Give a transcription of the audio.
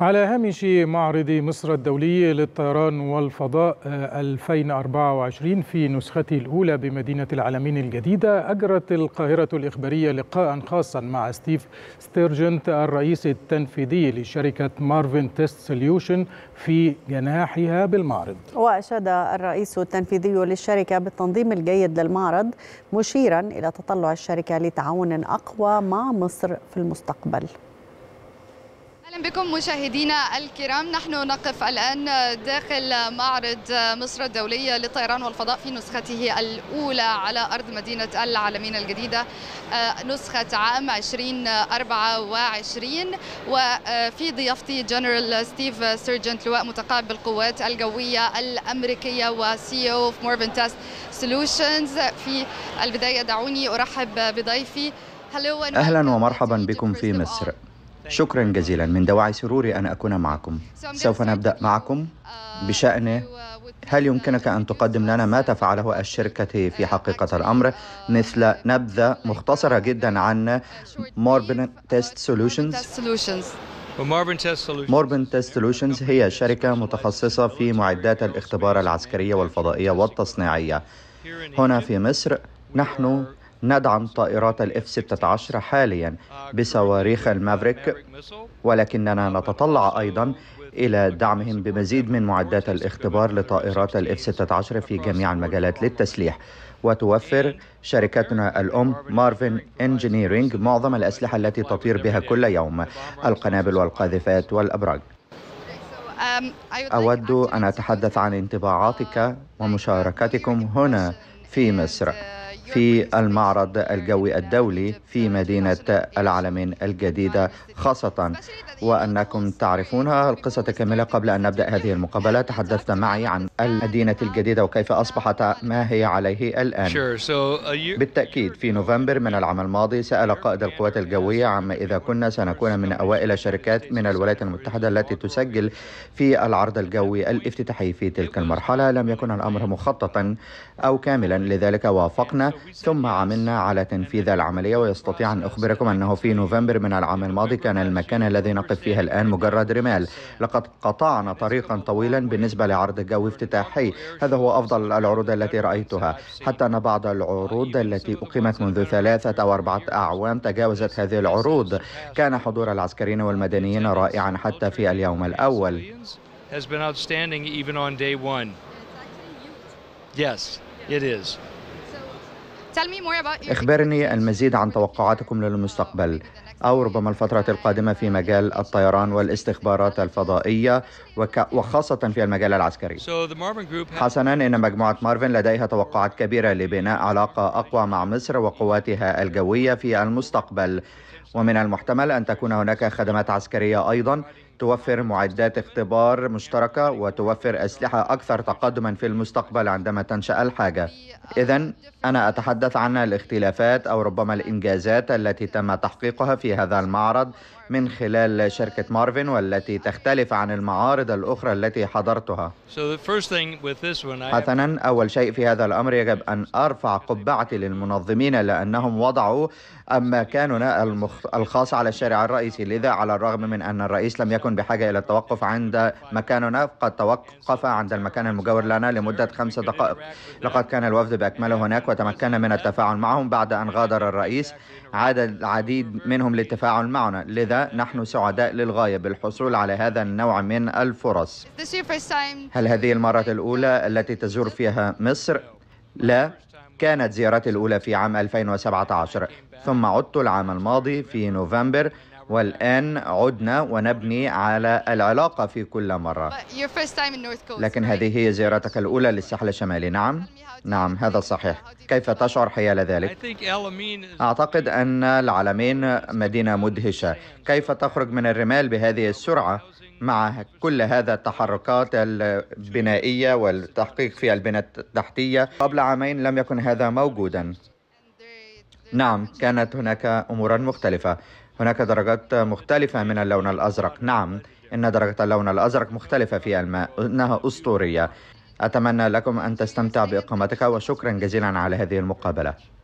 على هامش معرض مصر الدولي للطيران والفضاء 2024 آه، في نسخته الأولى بمدينة العالمين الجديدة أجرت القاهرة الإخبارية لقاء خاصا مع ستيف ستيرجنت الرئيس التنفيذي لشركة مارفن تيست سوليوشن في جناحها بالمعرض وأشاد الرئيس التنفيذي للشركة بالتنظيم الجيد للمعرض مشيرا إلى تطلع الشركة لتعاون أقوى مع مصر في المستقبل اهلا بكم مشاهدينا الكرام نحن نقف الان داخل معرض مصر الدولي للطيران والفضاء في نسخته الاولى على ارض مدينه العالمين الجديده آه، نسخه عام 2024 وفي ضيافتي جنرال ستيف سيرجنت لواء متقاعد بالقوات الجويه الامريكيه وسي او اوف مورفن تاست سولوشنز في البدايه دعوني ارحب بضيفي اهلا ومرحبا بكم في مصر شكرا جزيلا من دواعي سروري أن أكون معكم سوف نبدأ معكم بشأن هل يمكنك أن تقدم لنا ما تفعله الشركة في حقيقة الأمر مثل نبذة مختصرة جدا عن موربن تيست سولوشنز موربن تيست سولوشنز هي شركة متخصصة في معدات الاختبار العسكرية والفضائية والتصنيعية هنا في مصر نحن ندعم طائرات الاف 16 حاليا بصواريخ المافريك ولكننا نتطلع ايضا الى دعمهم بمزيد من معدات الاختبار لطائرات الاف 16 في جميع المجالات للتسليح وتوفر شركتنا الأم مارفن انجينيرينج معظم الأسلحة التي تطير بها كل يوم القنابل والقاذفات والأبراج أود أن أتحدث عن انطباعاتك ومشاركتكم هنا في مصر في المعرض الجوي الدولي في مدينة العالمين الجديدة خاصة وأنكم تعرفونها القصة كاملة قبل أن نبدأ هذه المقابلة تحدثت معي عن المدينة الجديدة وكيف أصبحت ما هي عليه الآن uh, بالتأكيد في نوفمبر من العام الماضي سأل قائد القوات الجوية عما إذا كنا سنكون من أوائل الشركات من الولايات المتحدة التي تسجل في العرض الجوي الافتتاحي في تلك المرحلة لم يكن الأمر مخططا أو كاملا لذلك وافقنا ثم عملنا على تنفيذ العملية ويستطيع أن أخبركم أنه في نوفمبر من العام الماضي كان المكان الذي نقف فيه الآن مجرد رمال لقد قطعنا طريقا طويلا بالنسبة لعرض جوي افتتاحي هذا هو أفضل العروض التي رأيتها حتى أن بعض العروض التي أقيمت منذ ثلاثة أو أربعة أعوام تجاوزت هذه العروض كان حضور العسكريين والمدنيين رائعا حتى في اليوم الأول has been outstanding even on day one. Yes, it is. اخبرني المزيد عن توقعاتكم للمستقبل أو ربما الفترة القادمة في مجال الطيران والاستخبارات الفضائية وك... وخاصة في المجال العسكري حسنا إن مجموعة مارفن لديها توقعات كبيرة لبناء علاقة أقوى مع مصر وقواتها الجوية في المستقبل ومن المحتمل أن تكون هناك خدمات عسكرية أيضا توفر معدات اختبار مشتركة وتوفر أسلحة أكثر تقدما في المستقبل عندما تنشأ الحاجة إذا أنا أتحدث عن الاختلافات أو ربما الإنجازات التي تم تحقيقها في هذا المعرض من خلال شركة مارفن والتي تختلف عن المعارض الأخرى التي حضرتها حسنا أول شيء في هذا الأمر يجب أن أرفع قبعتي للمنظمين لأنهم وضعوا مكاننا الخاص على الشارع الرئيسي لذا على الرغم من أن الرئيس لم يكن بحاجة إلى التوقف عند مكاننا قد توقف عند المكان المجاور لنا لمدة خمس دقائق لقد كان الوفد بأكمله هناك وتمكنا من التفاعل معهم بعد أن غادر الرئيس عاد العديد منهم للتفاعل معنا لذا نحن سعداء للغاية بالحصول على هذا النوع من الفرص هل هذه المرة الأولى التي تزور فيها مصر؟ لا كانت زيارتي الأولى في عام 2017 ثم عدت العام الماضي في نوفمبر والآن عدنا ونبني على العلاقة في كل مرة لكن هذه هي زيارتك الأولى للساحل الشمالي نعم؟ نعم هذا صحيح كيف تشعر حيال ذلك؟ أعتقد أن العالمين مدينة مدهشة كيف تخرج من الرمال بهذه السرعة؟ مع كل هذا التحركات البنائية والتحقيق في البنى التحتية قبل عامين لم يكن هذا موجودا نعم كانت هناك أمورا مختلفة هناك درجات مختلفة من اللون الأزرق نعم إن درجة اللون الأزرق مختلفة في الماء إنها أسطورية أتمنى لكم أن تستمتع بإقامتك وشكرا جزيلا على هذه المقابلة